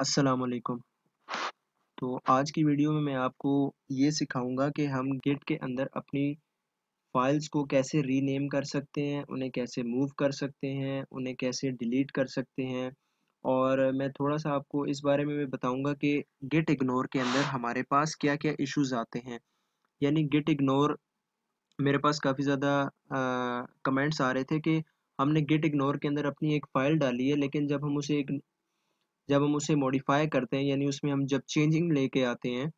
असलकुम तो आज की वीडियो में मैं आपको ये सिखाऊंगा कि हम गिट के अंदर अपनी फाइल्स को कैसे रीनेम कर सकते हैं उन्हें कैसे मूव कर सकते हैं उन्हें कैसे डिलीट कर सकते हैं और मैं थोड़ा सा आपको इस बारे में भी बताऊंगा कि गिट इग्नोर के अंदर हमारे पास क्या क्या इश्यूज आते हैं यानी गिट इग्नोर मेरे पास काफ़ी ज़्यादा कमेंट्स आ रहे थे कि हमने गिट इग्नोर के अंदर अपनी एक फ़ाइल डाली है लेकिन जब हम उसे जब हम उसे मॉडिफाई करते हैं यानी उसमें हम जब चेंजिंग लेके आते हैं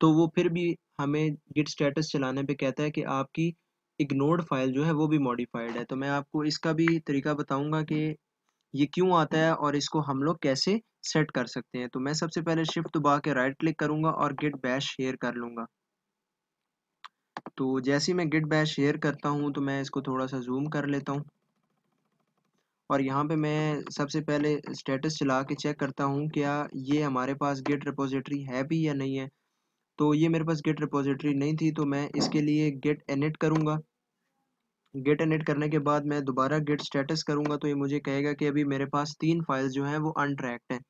तो वो फिर भी हमें गिट स्टेटस चलाने पे कहता है कि आपकी इग्नोर्ड फाइल जो है वो भी मॉडिफाइड है तो मैं आपको इसका भी तरीका बताऊंगा कि ये क्यों आता है और इसको हम लोग कैसे सेट कर सकते हैं तो मैं सबसे पहले शिफ्ट दबा के राइट क्लिक करूंगा और गिट बैश शेयर कर लूंगा तो जैसे ही मैं गिट बैश शेयर करता हूँ तो मैं इसको थोड़ा सा जूम कर लेता हूँ और यहाँ पे मैं सबसे पहले स्टेटस चला के चेक करता हूँ क्या ये हमारे पास गेट रिपोजिटरी है भी या नहीं है तो ये मेरे पास गेट रिपोजिटरी नहीं थी तो मैं इसके लिए गेट एनिट करूँगा गेट एनिट करने के बाद मैं दोबारा गेट स्टेटस करूँगा तो ये मुझे कहेगा कि अभी मेरे पास तीन फाइल्स जो हैं वो अनट्रैक्ट हैं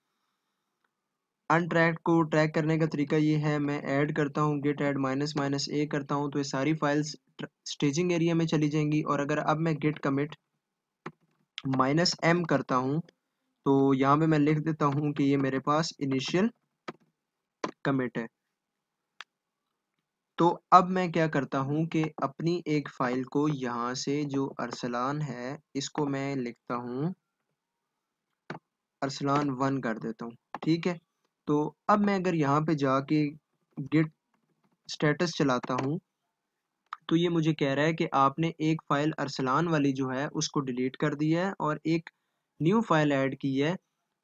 अनट्रैक्ट को ट्रैक करने का तरीका ये है मैं ऐड करता हूँ git add minus minus A करता हूँ तो ये सारी फाइल्स स्टेजिंग एरिया में चली जाएंगी और अगर अब मैं गेट कमिट माइनस एम करता हूं तो यहाँ पे मैं लिख देता हूं कि ये मेरे पास इनिशियल कमिट है तो अब मैं क्या करता हूं कि अपनी एक फाइल को यहाँ से जो अरसलान है इसको मैं लिखता हूँ अरसलान वन कर देता हूँ ठीक है तो अब मैं अगर यहाँ पे जाके गिट स्टेटस चलाता हूँ तो ये मुझे कह रहा है कि आपने एक फ़ाइल अरसलान वाली जो है उसको डिलीट कर दिया है और एक न्यू फाइल ऐड की है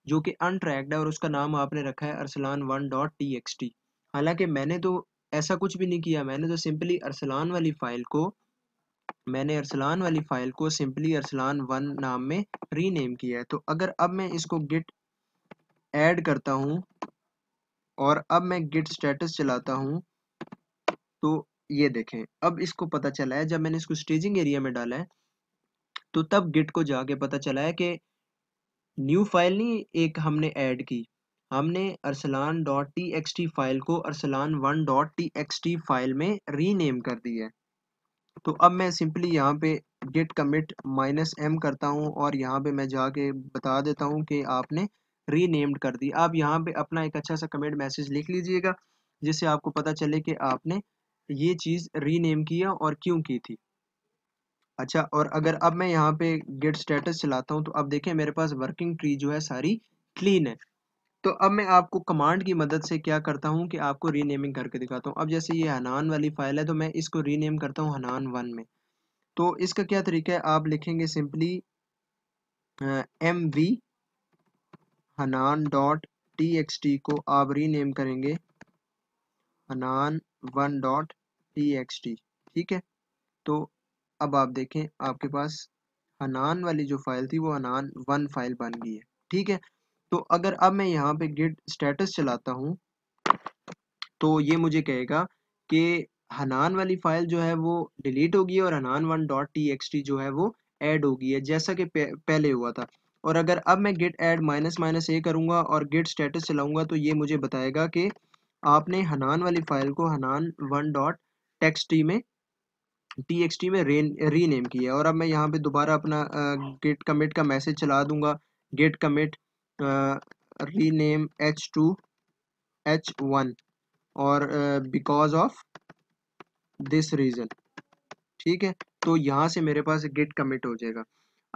जो कि अनट्रैक्ड है और उसका नाम आपने रखा है Arsalan one dot T X T हालांकि मैंने तो ऐसा कुछ भी नहीं किया मैंने तो सिंपली अरसलान वाली फ़ाइल को मैंने अरसलान वाली फ़ाइल को सिंपली अरसलान वन नाम में रीनेम किया है तो अगर अब मैं इसको गिट ऐड करता हूँ और अब मैं गिट स्टेटस चलाता हूँ तो ये देखें अब इसको पता चला है जब मैंने इसको स्टेजिंग एरिया में डाला है तो तब गिट को जाके पता चला है कि न्यू फाइल नहीं एक हमने ऐड की हमने Arsalan dot T X T file को Arsalan one dot T X T file में रीनेम कर दी है तो अब मैं सिंपली यहाँ पे गिट कमिट माइनस एम करता हूँ और यहाँ पे मैं जाके बता देता हूँ कि आपने रीनेम्ड कर दी आप यहाँ पे अपना एक अच्छा सा कमेंट मैसेज लिख लीजिएगा जिससे आपको पता चले कि आपने ये चीज़ रीनेम किया और क्यों की थी अच्छा और अगर अब मैं यहाँ पे गेट स्टेटस चलाता हूँ तो अब देखें मेरे पास वर्किंग ट्री जो है सारी क्लीन है तो अब मैं आपको कमांड की मदद से क्या करता हूँ कि आपको रीनेमिंग करके दिखाता हूँ अब जैसे ये हनान वाली फाइल है तो मैं इसको रीनेम करता हूँ हनान वन में तो इसका क्या तरीका है आप लिखेंगे simply M V Hanan dot T X T को आप रीनेम करेंगे Hanan one dot T X T ठीक है तो अब आप देखें आपके पास हनान वाली जो फाइल थी वो हनान वन फाइल बन गई है ठीक है तो अगर अब मैं यहाँ पे गिट स्टेटस चलाता हूँ तो ये मुझे कहेगा कि हनान वाली फाइल जो है वो डिलीट होगी और Hanan one dot T X T जो है वो ऐड होगी है जैसा कि पहले हुआ था और अगर अब मैं git add minus minus A करूँगा और गिट स्टेटस चलाऊंगा तो ये मुझे बताएगा कि आपने हनान वाली फाइल को Hanan one dot text T में टी एक्स टी में रीनेम किया और अब मैं यहाँ पे दोबारा अपना गेट कमिट का मैसेज चला दूंगा git commit rename H two H one और बिकॉज ऑफ दिस रीज़न ठीक है तो यहाँ से मेरे पास गेट कमिट हो जाएगा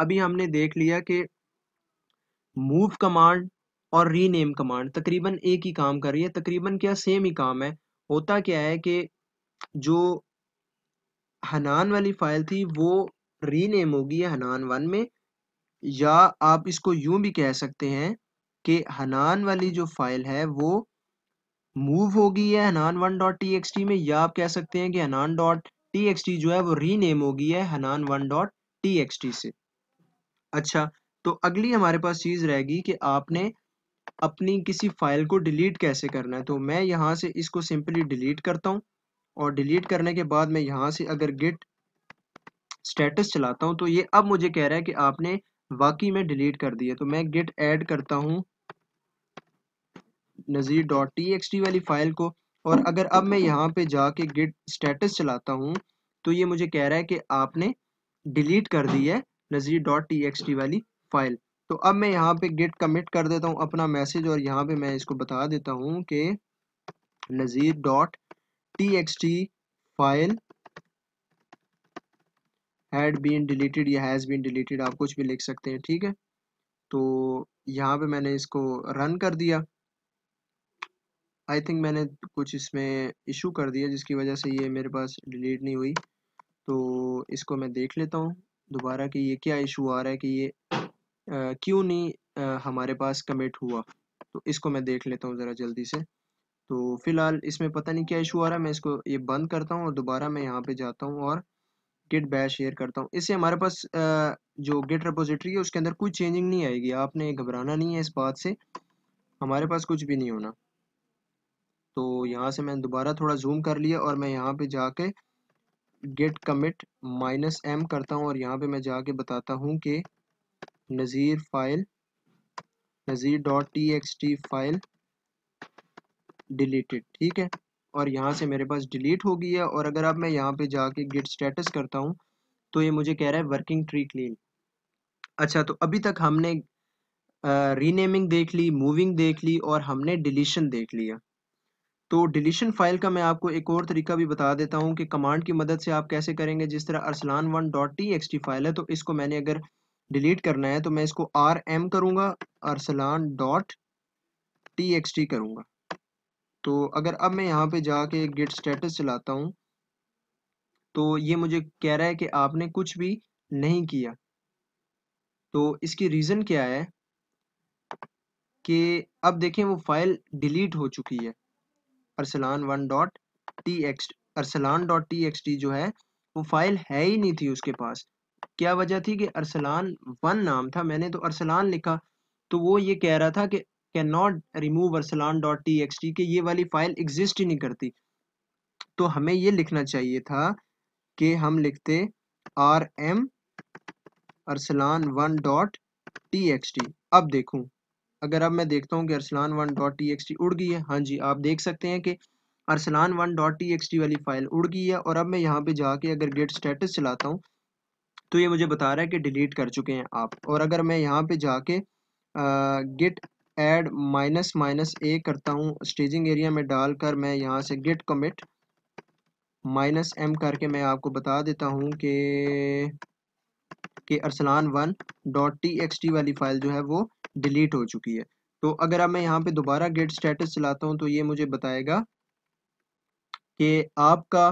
अभी हमने देख लिया कि मूव कमांड और रीनेम कमांड तकरीबन एक ही काम कर रही है तकरीबन क्या सेम ही काम है होता क्या है कि जो हनान वाली फाइल थी वो रीनेम होगी हनान वन में या आप इसको यूं भी कह सकते हैं कि हनान वाली जो फाइल है वो मूव होगी है Hanan one dot T X T में या आप कह सकते हैं कि Hanan dot T X T जो है वो रीनेम होगी है Hanan one dot T X T से अच्छा तो अगली हमारे पास चीज़ रहेगी कि आपने अपनी किसी फाइल को डिलीट कैसे करना है तो मैं यहाँ से इसको सिंपली डिलीट करता हूँ और डिलीट करने के बाद मैं यहाँ से अगर गिट स्टेटस चलाता हूँ तो ये अब मुझे कह रहा है कि आपने वाकई में डिलीट कर दिया तो मैं गिट ऐड करता हूँ Nazir dot T X T वाली फ़ाइल को और अगर अब मैं यहाँ पे जाके गिट स्टेटस चलाता हूँ तो ये मुझे कह रहा है कि आपने डिलीट कर दी है Nazir dot T X T वाली फ़ाइल तो अब मैं यहाँ पे गिट कमिट कर देता हूँ अपना मैसेज और यहाँ पे मैं इसको बता देता हूँ कि Nazir dot txt file had been deleted या has been deleted आप कुछ भी लिख सकते हैं ठीक है तो यहाँ पे मैंने इसको रन कर दिया आई थिंक मैंने कुछ इसमें इशू कर दिया जिसकी वजह से ये मेरे पास डिलीट नहीं हुई तो इसको मैं देख लेता हूँ दोबारा कि ये क्या इशू आ रहा है कि ये क्यों नहीं आ, हमारे पास कमिट हुआ तो इसको मैं देख लेता हूँ ज़रा जल्दी से तो फिलहाल इसमें पता नहीं क्या इशू आ रहा है मैं इसको ये बंद करता हूँ और दोबारा मैं यहाँ पे जाता हूँ और गिट बैश शेयर करता हूँ इससे हमारे पास जो गिट रिपोजिटरी है उसके अंदर कोई चेंजिंग नहीं आएगी आपने घबराना नहीं है इस बात से हमारे पास कुछ भी नहीं होना तो यहाँ से मैंने दोबारा थोड़ा जूम कर लिया और मैं यहाँ पे जाके गेट कमिट माइनस एम करता हूँ और यहाँ पे मैं जाके बताता हूँ कि Nazir file Nazir dot T X T file deleted ठीक है और यहाँ से मेरे पास डिलीट हो गई है और अगर अब मैं यहाँ पे जाके गिट स्टेटस करता हूँ तो ये मुझे कह रहा है वर्किंग ट्री क्लीन अच्छा तो अभी तक हमने रीनेमिंग uh, देख ली मूविंग देख ली और हमने डिलीशन देख लिया तो डिलीशन फाइल का मैं आपको एक और तरीका भी बता देता हूँ कि कमांड की मदद से आप कैसे करेंगे जिस तरह Arsalan one dot T X T file है तो इसको मैंने अगर डिलीट करना है तो मैं इसको आर एम करूँगा Arsalan dot T X T करूँगा तो अगर अब मैं यहाँ पे जाके गेट स्टेटस चलाता हूँ तो ये मुझे कह रहा है कि आपने कुछ भी नहीं किया तो इसकी रीज़न क्या है कि अब देखें वो फाइल डिलीट हो चुकी है Arsalan one dot T X Arsalan dot T X T जो है वो फाइल है ही नहीं थी उसके पास क्या वजह थी कि अरसलान वन नाम था मैंने तो अरसलान लिखा तो वो ये कह रहा था कि can not remove Arsalan dot T X T कि ये वाली फाइल एग्जिस्ट ही नहीं करती तो हमें ये लिखना चाहिए था कि हम लिखते R M Arsalan one dot T X T अब देखूँ अगर अब मैं देखता हूँ कि Arsalan one dot T X T उड़ गई है हाँ जी आप देख सकते हैं कि Arsalan one dot T X T वाली फ़ाइल उड़ गई है और अब मैं यहाँ पे जाके अगर गेट स्टेटस चलाता हूँ तो ये मुझे बता रहा है कि डिलीट कर चुके हैं आप और अगर मैं यहाँ पे जाके git add minus minus A करता हूँ स्टेजिंग एरिया में डालकर मैं यहाँ से गेट कमिट माइनस एम करके मैं आपको बता देता हूँ कि कि Arsalan one dot T X T वाली फ़ाइल जो है वो डिलीट हो चुकी है तो अगर अब मैं यहाँ पे दोबारा गेट स्टेटस चलाता हूँ तो ये मुझे बताएगा कि आपका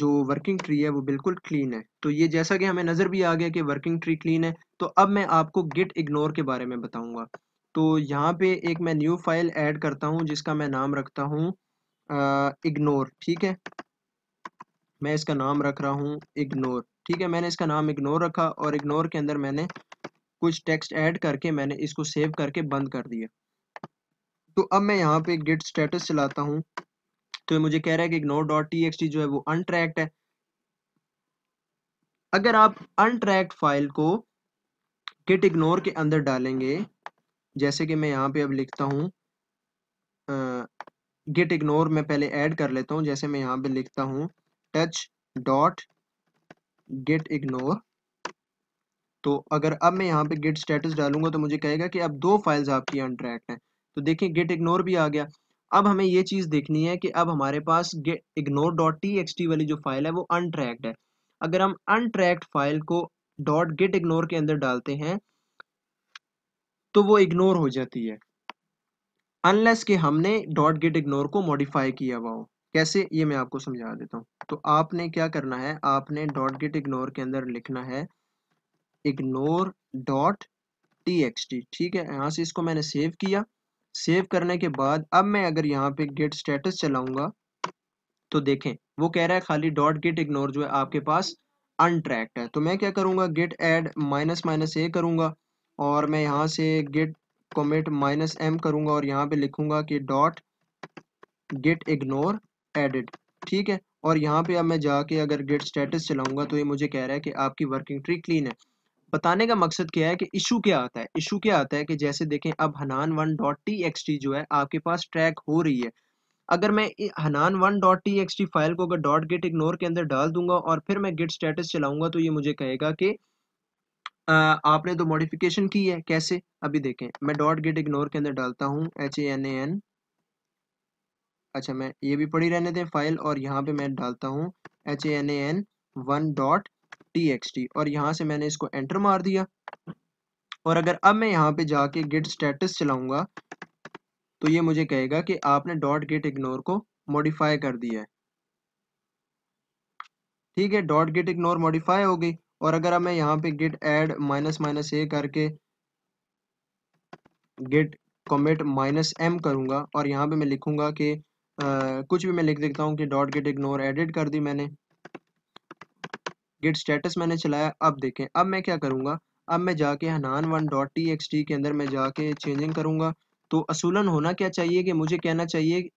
जो वर्किंग ट्री है वो बिल्कुल क्लीन है तो ये जैसा कि हमें नज़र भी आ गया कि वर्किंग ट्री क्लीन है तो अब मैं आपको गिट इग्नोर के बारे में बताऊंगा तो यहाँ पे एक मैं न्यू फाइल ऐड करता हूँ जिसका मैं नाम रखता हूँ इग्नोर ठीक है मैं इसका नाम रख रहा हूँ इग्नोर ठीक है मैंने इसका नाम इग्नोर रखा और इग्नोर के अंदर मैंने कुछ टेक्स्ट ऐड करके मैंने इसको सेव करके बंद कर दिया तो अब मैं यहाँ पे गिट स्टेटस चलाता हूँ तो मुझे कह रहा है कि ignore dot T X T जो है वो अनट्रैक्ट है अगर आप अनट्रैक्ट फाइल को गिट इग्नोर के अंदर डालेंगे जैसे कि मैं यहाँ पे अब लिखता हूँ गिट इग्नोर मैं पहले ऐड कर लेता हूँ जैसे मैं यहाँ पे लिखता हूँ टच डॉट गिट इग्नोर तो अगर अब मैं यहाँ पे गिट स्टेटस डालूंगा तो मुझे कहेगा कि अब दो फाइल्स आपकी अनट्रैक्ट हैं तो देखिए गिट इग्नोर भी आ गया अब हमें ये चीज़ देखनी है कि अब हमारे पास git ignore dot T X T वाली जो फाइल है वो अनट्रैक्ट है अगर हम अनट्रैक्ट फाइल को डॉट गिट इग्नोर के अंदर डालते हैं तो वो इग्नोर हो जाती है अनलेस कि हमने डॉट गेट इग्नोर को मॉडिफाई किया हुआ हो कैसे ये मैं आपको समझा देता हूँ तो आपने क्या करना है आपने डॉट गेट इग्नोर के अंदर लिखना है ignore dot T X T ठीक है यहाँ से इसको मैंने सेव किया सेव करने के बाद अब मैं अगर यहाँ पे गेट स्टेटस चलाऊंगा तो देखें वो कह रहा है खाली डॉट गेट इग्नोर जो है आपके पास अनट्रैक्ट है तो मैं क्या करूँगा git add minus minus A करूँगा और मैं यहाँ से गिट कॉमेट माइनस एम करूँगा और यहाँ पे लिखूँगा कि डॉट गिट इग्नोर एडिट ठीक है और यहाँ पे अब मैं जाके अगर गिट स्टेटस चलाऊँगा तो ये मुझे कह रहा है कि आपकी वर्किंग ट्री क्लीन है बताने का मकसद क्या है कि इशू क्या आता है इशू क्या आता है कि जैसे देखें अब Hanan one dot T X T जो है आपके पास ट्रैक हो रही है अगर मैं Hanan one dot T X T file को अगर डॉट गिट इग्नोर के अंदर डाल दूंगा और फिर मैं गिट स्टेटस चलाऊंगा तो ये मुझे कहेगा कि आपने तो मॉडिफिकेशन की है कैसे अभी देखें मैं डॉट गेट इग्नोर के अंदर डालता हूँ H A N A N अच्छा मैं ये भी पढ़ी रहने दें फाइल और यहाँ पे मैं डालता हूँ H A N A N one dot T X T और यहाँ से मैंने इसको एंटर मार दिया और अगर अब मैं यहाँ पे जाके गेट स्टेटस चलाऊंगा तो ये मुझे कहेगा कि आपने डॉट गेट इग्नोर को मॉडिफाई कर दिया है ठीक है डॉट गेट इग्नोर मॉडिफाई हो गई और अगर हमें यहाँ पे git add minus minus A करके गेट कॉमेट माइनस एम करूँगा और यहाँ पे मैं लिखूँगा कि कुछ भी मैं लिख देता हूँ कि डॉट गेट इग्नोर एडिट कर दी मैंने गेट स्टेटस मैंने चलाया अब देखें अब मैं क्या करूँगा अब मैं जाके Hanan one dot T X T के अंदर मैं जाके चेंजिंग करूँगा तो असूलन होना क्या चाहिए कि मुझे कहना चाहिए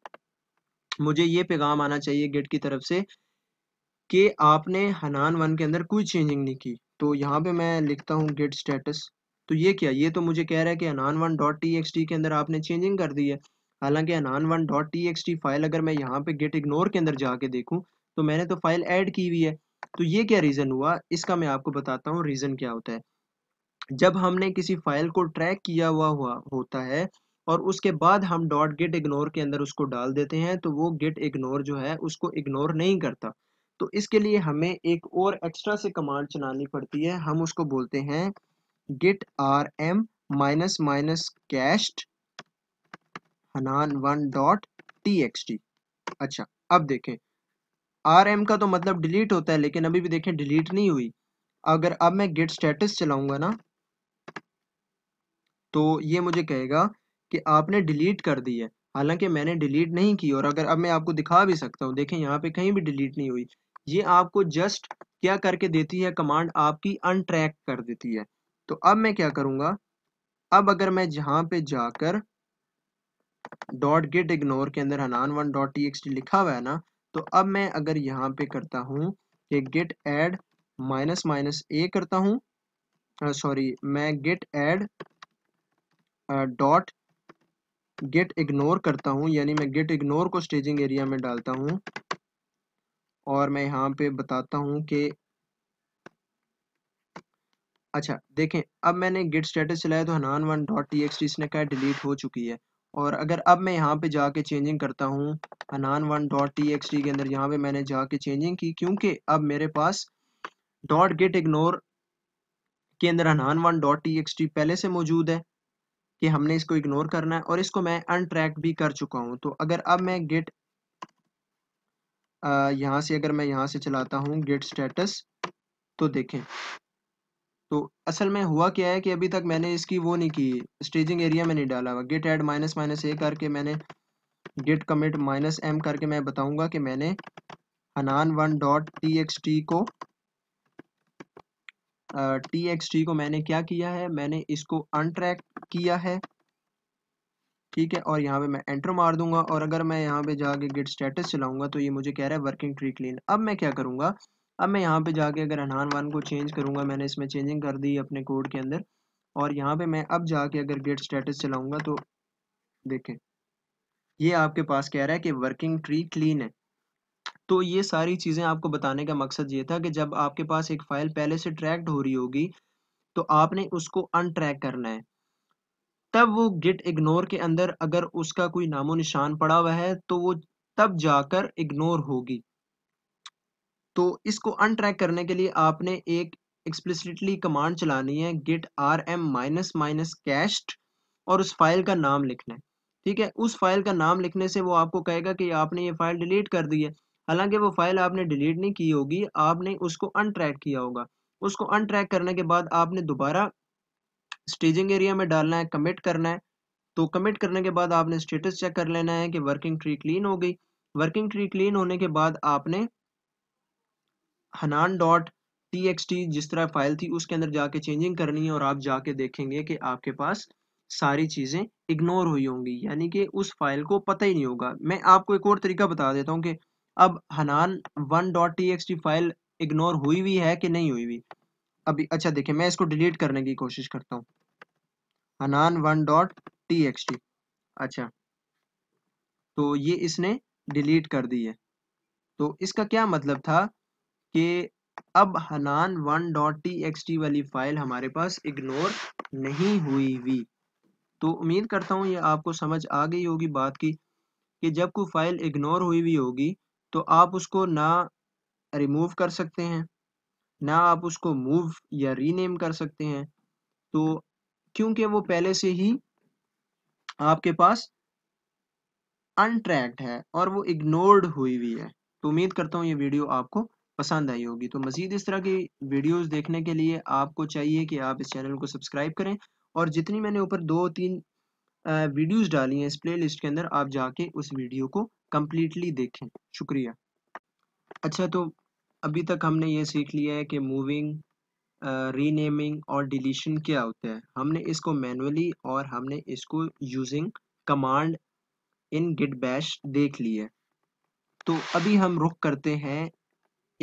मुझे ये पैगाम आना चाहिए गेट की तरफ से कि आपने हनान वन के अंदर कोई चेंजिंग नहीं की तो यहाँ पे मैं लिखता हूँ गेट स्टेटस तो ये क्या ये तो मुझे कह रहा है कि Hanan one dot T X T के अंदर आपने चेंजिंग कर दी है हालांकि Hanan one dot T X T file अगर मैं यहाँ पे गेट इग्नोर के अंदर जाके देखूँ तो मैंने तो फाइल ऐड की हुई है तो ये क्या रीज़न हुआ इसका मैं आपको बताता हूँ रीज़न क्या होता है जब हमने किसी फाइल को ट्रैक किया हुआ हुआ होता है और उसके बाद हम डॉट गेट इग्नोर के अंदर उसको डाल देते हैं तो वो गेट इग्नोर जो है उसको इग्नोर नहीं करता तो इसके लिए हमें एक और एक्स्ट्रा से कमांड चलानी पड़ती है हम उसको बोलते हैं Hanan one dot T X T अच्छा अब देखें आर एम का तो मतलब डिलीट होता है लेकिन अभी भी देखें डिलीट नहीं हुई अगर अब मैं गिट स्टेटस चलाऊंगा ना तो ये मुझे कहेगा कि आपने डिलीट कर दी है हालांकि मैंने डिलीट नहीं की और अगर अब मैं आपको दिखा भी सकता हूँ देखें यहाँ पे कहीं भी डिलीट नहीं हुई ये आपको जस्ट क्या करके देती है कमांड आपकी अनट्रैक कर देती है तो अब मैं क्या करूंगा अब अगर मैं जहाँ पे जाकर डॉट गेट इग्नोर के अंदर Hanan one dot T X लिखा हुआ है ना तो अब मैं अगर यहाँ पे करता हूँ कि git add minus minus A करता हूँ सॉरी मैं git add dot git ignore करता हूँ यानी मैं गेट इग्नोर को स्टेजिंग एरिया में डालता हूँ और मैं यहाँ पे बताता हूँ कि अच्छा देखें अब मैंने गिट स्टेटस चलाया तो Hanan one dot T X इसने डिलीट हो चुकी है और अगर अब मैं यहाँ पे जाके चेंजिंग करता हूँ Hanan one dot T X के अंदर यहाँ पे मैंने जाके चेंजिंग की क्योंकि अब मेरे पास डॉट गिट इग्नोर के अंदर Hanan one dot T X पहले से मौजूद है कि हमने इसको इग्नोर करना है और इसको मैं अनट्रैक भी कर चुका हूँ तो अगर अब मैं गिट यहाँ से अगर मैं यहाँ से चलाता हूँ गेट स्टेटस तो देखें तो असल में हुआ क्या है कि अभी तक मैंने इसकी वो नहीं की स्टेजिंग एरिया में नहीं डाला हुआ git add minus minus A करके मैंने गेट कमिट माइनस एम करके मैं बताऊंगा कि मैंने Hanan one dot T X T को टी एक्स टी को मैंने क्या किया है मैंने इसको अनट्रैक किया है ठीक है और यहाँ पे मैं एंटर मार दूंगा और अगर मैं यहाँ पे जाके गेट स्टेटस चलाऊंगा तो ये मुझे कह रहा है वर्किंग ट्री क्लीन अब मैं क्या करूँगा अब मैं यहाँ पे जाके अगर अनहान वन को चेंज करूँगा मैंने इसमें चेंजिंग कर दी अपने कोड के अंदर और यहाँ पे मैं अब जाके अगर गेट स्टेटस चलाऊंगा तो देखें ये आपके पास कह रहा है कि वर्किंग ट्री क्लीन है तो ये सारी चीज़ें आपको बताने का मकसद ये था कि जब आपके पास एक फ़ाइल पहले से ट्रैक्ड हो रही होगी तो आपने उसको अनट्रैक करना है तब वो गिट इग्नोर के अंदर अगर उसका कोई नामो निशान पड़ा हुआ है तो वो तब जाकर इग्नोर होगी तो इसको अनट्रैक करने के लिए आपने एक एक्सप्लिसिटली कमांड चलानी है git R M minus minus cached और उस फाइल का नाम लिखना है ठीक है उस फाइल का नाम लिखने से वो आपको कहेगा कि आपने ये फाइल डिलीट कर दी है हालांकि वो फाइल आपने डिलीट नहीं की होगी आपने उसको अनट्रैक किया होगा उसको अनट्रैक करने के बाद आपने दोबारा स्टेजिंग एरिया में डालना है कमिट करना है तो कमिट करने के बाद आपने स्टेटस चेक कर लेना है कि वर्किंग ट्री क्लीन हो गई वर्किंग ट्री क्लीन होने के बाद आपने Hanan dot T X T जिस तरह फाइल थी उसके अंदर जाके चेंजिंग करनी है और आप जाके देखेंगे कि आपके पास सारी चीज़ें इग्नोर हुई होंगी यानी कि उस फाइल को पता ही नहीं होगा मैं आपको एक और तरीका बता देता हूँ कि अब Hanan one dot T X T file ignore हुई हुई है कि नहीं हुई हुई अभी अच्छा देखिए मैं इसको डिलीट करने की कोशिश करता हूँ Hanan one dot T X T अच्छा तो ये इसने डिलीट कर दी है तो इसका क्या मतलब था कि अब Hanan one dot T X T वाली फाइल हमारे पास इग्नोर नहीं हुई हुई तो उम्मीद करता हूँ ये आपको समझ आ गई होगी बात की कि जब कोई फाइल इग्नोर हुई हुई होगी तो आप उसको ना रिमूव कर सकते हैं ना आप उसको मूव या रीनेम कर सकते हैं तो क्योंकि वो पहले से ही आपके पास अनट्रैक्ट है और वो इग्नोर्ड हुई हुई है तो उम्मीद करता हूँ ये वीडियो आपको पसंद आई होगी तो मज़ीद इस तरह की वीडियोस देखने के लिए आपको चाहिए कि आप इस चैनल को सब्सक्राइब करें और जितनी मैंने ऊपर दो तीन वीडियोस डाली हैं इस प्लेलिस्ट के अंदर आप जाके उस वीडियो को कम्प्लीटली देखें शुक्रिया अच्छा तो अभी तक हमने ये सीख लिया है कि मूविंग रीनेमिंग और डिलीशन क्या होते हैं हमने इसको मैनुअली और हमने इसको using command in git bash देख लिए तो अभी हम रुक करते हैं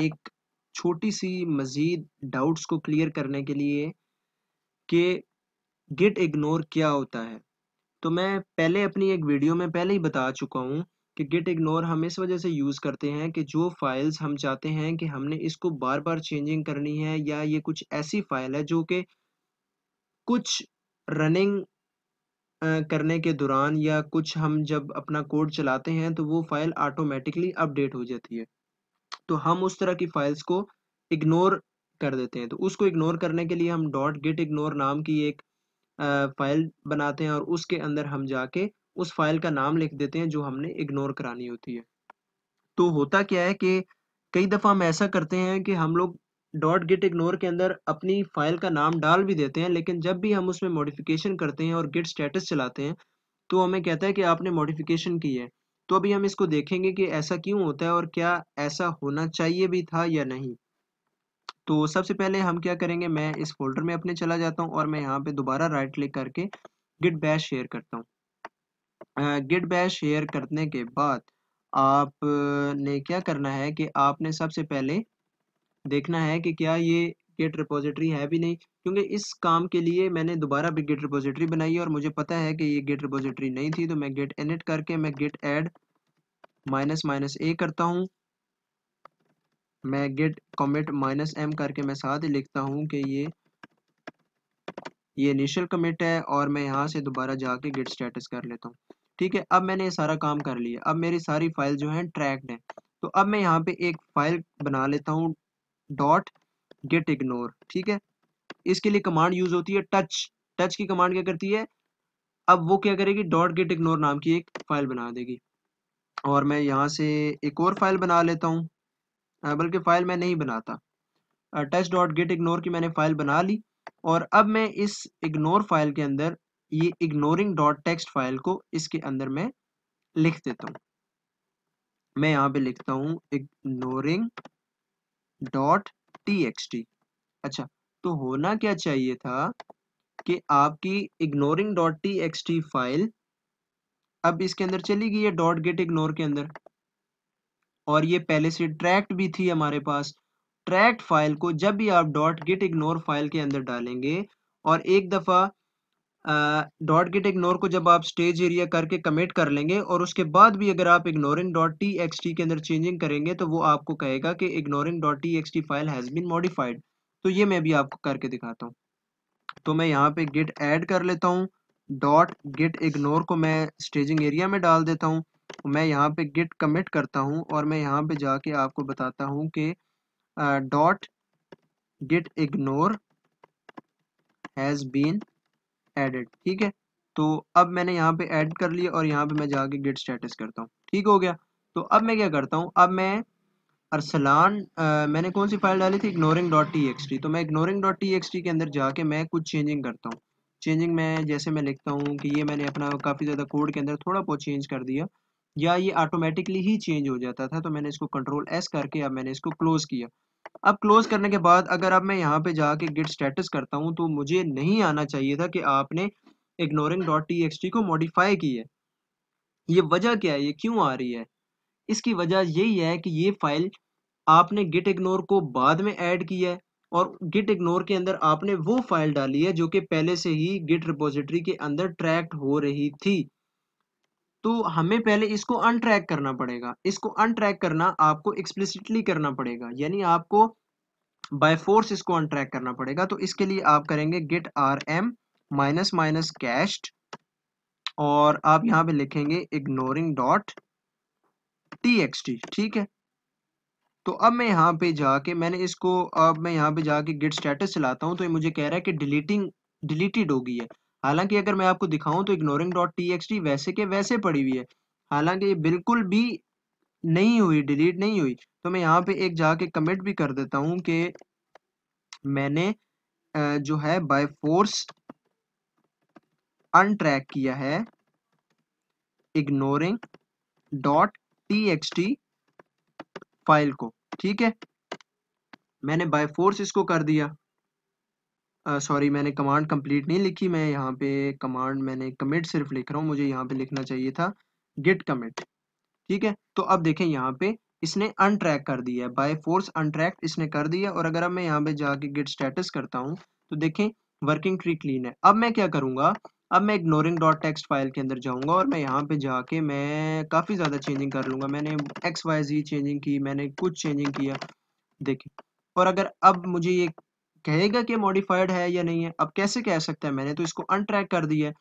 एक छोटी सी मज़ीद डाउट्स को क्लियर करने के लिए कि गिट इग्नोर क्या होता है तो मैं पहले अपनी एक वीडियो में पहले ही बता चुका हूँ कि गिट इग्नोर हम इस वजह से यूज़ करते हैं कि जो फाइल्स हम चाहते हैं कि हमने इसको बार बार चेंजिंग करनी है या ये कुछ ऐसी फाइल है जो कि कुछ रनिंग करने के दौरान या कुछ हम जब अपना कोड चलाते हैं तो वो फाइल ऑटोमेटिकली अपडेट हो जाती है तो हम उस तरह की फाइल्स को इग्नोर कर देते हैं तो उसको इग्नोर करने के लिए हम डॉट गिट इग्नोर नाम की एक फाइल बनाते हैं और उसके अंदर हम जाके उस फाइल का नाम लिख देते हैं जो हमने इग्नोर करानी होती है तो होता क्या है कि कई दफ़ा हम ऐसा करते हैं कि हम लोग डॉट गिट इग्नोर के अंदर अपनी फाइल का नाम डाल भी देते हैं लेकिन जब भी हम उसमें मॉडिफिकेशन करते हैं और गिट स्टेटस चलाते हैं तो हमें कहता है कि आपने मॉडिफिकेशन की है तो अभी हम इसको देखेंगे कि ऐसा क्यों होता है और क्या ऐसा होना चाहिए भी था या नहीं तो सबसे पहले हम क्या करेंगे मैं इस फोल्डर में अपने चला जाता हूँ और मैं यहाँ पे दोबारा राइट क्लिक करके गिट बैश शेयर करता हूँ गिट बैश शेयर करने के बाद आपने क्या करना है कि आपने सबसे पहले देखना है कि क्या ये गिट रिपोजिटरी है भी नहीं क्योंकि इस काम के लिए मैंने दोबारा भी गिट रिपोजिटरी बनाई है और मुझे पता है कि ये गिट रिपोजिटरी नहीं थी तो मैं गिट एनिट करके मैं git add minus minus A करता हूँ मैं गिट कॉमेट माइनस एम करके मैं साथ ही लिखता हूँ कि ये ये इनिशियल कमिट है और मैं यहाँ से दोबारा जाके गिट स्टेटस कर लेता हूँ ठीक है अब मैंने ये सारा काम कर लिया अब मेरी सारी फाइल जो है ट्रैक्ड है तो अब मैं यहाँ पे एक फाइल बना लेता हूँ डॉट गेट इग्नोर ठीक है इसके लिए कमांड यूज होती है टच टच की कमांड क्या करती है अब वो क्या करेगी डॉट गेट इग्नोर नाम की एक फाइल बना देगी और मैं यहाँ से एक और फाइल बना लेता हूँ हाँ, बल्कि फाइल मैं नहीं बनाता टच डॉट गेट इग्नोर की मैंने फाइल बना ली और अब मैं इस इग्नोर फाइल के अंदर ये इग्नोरिंग डॉट टेक्स्ट फाइल को इसके अंदर मैं लिख देता हूँ मैं यहाँ पे लिखता हूँ ignoring dot T X T अच्छा तो होना क्या चाहिए था कि आपकी ignoring dot T X T file अब इसके अंदर चली गई है डॉट गेट इग्नोर के अंदर और ये पहले से ट्रैक्ट भी थी हमारे पास ट्रैक्ट फाइल को जब भी आप डॉट गिट इग्नोर फाइल के अंदर डालेंगे और एक दफ़ा डॉट गिट इग्नोर को जब आप स्टेज एरिया करके कमिट कर लेंगे और उसके बाद भी अगर आप ignoring dot T X T के अंदर चेंजिंग करेंगे तो वो आपको कहेगा कि ignoring dot T X T file has been modified तो ये मैं भी आपको करके दिखाता हूँ तो मैं यहाँ पे गिट ऐड कर लेता हूँ डॉट गिट इग्नोर को मैं स्टेजिंग एरिया में डाल देता हूँ मैं यहाँ पे गिट कमिट करता हूँ और मैं यहाँ पे जाके आपको बताता हूँ कि dot dot git ignore has been added ठीक है तो अब मैंने यहाँ पे एड कर लिया और यहाँ पे मैं जाके git status करता हूँ ठीक हो गया तो अब मैं क्या करता हूँ अब मैं अरसलान मैंने कौन सी फाइल डाली थी ignoring dot T X T तो मैं ignoring dot T X T के अंदर जाके मैं कुछ चेंजिंग करता हूँ चेंजिंग मैं जैसे मैं लिखता हूँ कि ये मैंने अपना काफ़ी ज़्यादा कोड के अंदर थोड़ा बहुत चेंज कर दिया या ये ऑटोमेटिकली ही चेंज हो जाता था तो मैंने इसको कंट्रोल एस करके अब मैंने इसको क्लोज़ किया अब क्लोज करने के बाद अगर अब मैं यहाँ पे जाके गिट स्टेटस करता हूँ तो मुझे नहीं आना चाहिए था कि आपने ignoring dot T X T को मॉडिफाई की है ये वजह क्या है ये क्यों आ रही है इसकी वजह यही है कि ये फाइल आपने गिट इग्नोर को बाद में ऐड किया है और गिट इग्नोर के अंदर आपने वो फाइल डाली है जो कि पहले से ही गिट रिपोजिटरी के अंदर ट्रैक्ट हो रही थी तो हमें पहले इसको अनट्रैक करना पड़ेगा इसको अनट्रैक करना आपको एक्सप्लिसिटली करना पड़ेगा यानी आपको बाय फोर्स इसको अनट्रैक करना पड़ेगा तो इसके लिए आप करेंगे git R M minus minus cache और आप यहाँ पे लिखेंगे ignoring dot T X T ठीक है तो अब मैं यहाँ पे जाके मैंने इसको अब मैं यहाँ पे जाके गिट स्टेटस चलाता हूँ तो ये मुझे कह रहा है कि डिलीटिंग डिलीटेड होगी है हालांकि अगर मैं आपको दिखाऊं तो ignoring dot T X T वैसे के वैसे पड़ी हुई है हालांकि ये बिल्कुल भी नहीं हुई डिलीट नहीं हुई तो मैं यहाँ पे एक जाके कमेंट भी कर देता हूँ कि मैंने जो है बाय फोर्स अनट्रैक किया है ignoring dot T X T file को ठीक है मैंने बाय फोर्स इसको कर दिया सॉरी मैंने कमांड कंप्लीट नहीं लिखी मैं यहाँ पे कमांड मैंने कमिट सिर्फ लिख रहा हूँ मुझे यहाँ पे लिखना चाहिए था गिट कमिट ठीक है तो अब देखें यहाँ पे इसने अनट्रैक कर दिया है बाय फोर्स अनट्रैक इसने कर दिया और अगर अब मैं यहाँ पे जाके गिट स्टेटस करता हूँ तो देखें वर्किंग ट्री क्लीन है अब मैं क्या करूँगा अब मैं इग्नोरिंग डॉट टेक्स्ट फाइल के अंदर जाऊँगा और मैं यहाँ पे जाके मैं काफ़ी ज़्यादा चेंजिंग कर लूँगा मैंने एक्स वाई जी चेंजिंग की मैंने कुछ चेंजिंग किया देखें और अगर अब मुझे ये कहेगा कि मॉडिफाइड है या नहीं है अब कैसे कह सकता है मैंने तो इसको अनट्रैक कर दिया है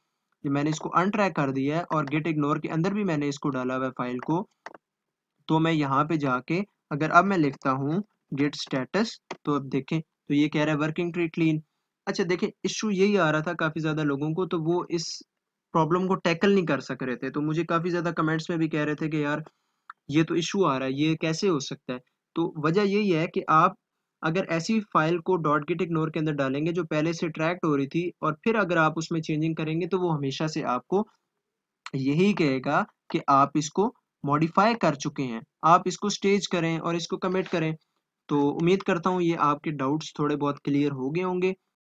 ये मैंने इसको अनट्रैक कर दिया है और गेट इग्नोर के अंदर भी मैंने इसको डाला हुआ फाइल को तो मैं यहाँ पे जाके अगर अब मैं लिखता हूँ गेट स्टेटस तो अब देखें तो ये कह रहा है वर्किंग ट्री क्लीन अच्छा देखें इशू यही आ रहा था काफ़ी ज़्यादा लोगों को तो वो इस प्रॉब्लम को टैकल नहीं कर सक रहे थे तो मुझे काफ़ी ज़्यादा कमेंट्स में भी कह रहे थे कि यार ये तो इशू आ रहा है ये कैसे हो सकता है तो वजह यही है कि आप अगर ऐसी फाइल को डॉट गिट इग्नोर के अंदर डालेंगे जो पहले से ट्रैक्ट हो रही थी और फिर अगर आप उसमें चेंजिंग करेंगे तो वो हमेशा से आपको यही कहेगा कि आप इसको मॉडिफाई कर चुके हैं आप इसको स्टेज करें और इसको कमिट करें तो उम्मीद करता हूँ ये आपके डाउट्स थोड़े बहुत क्लियर हो गए होंगे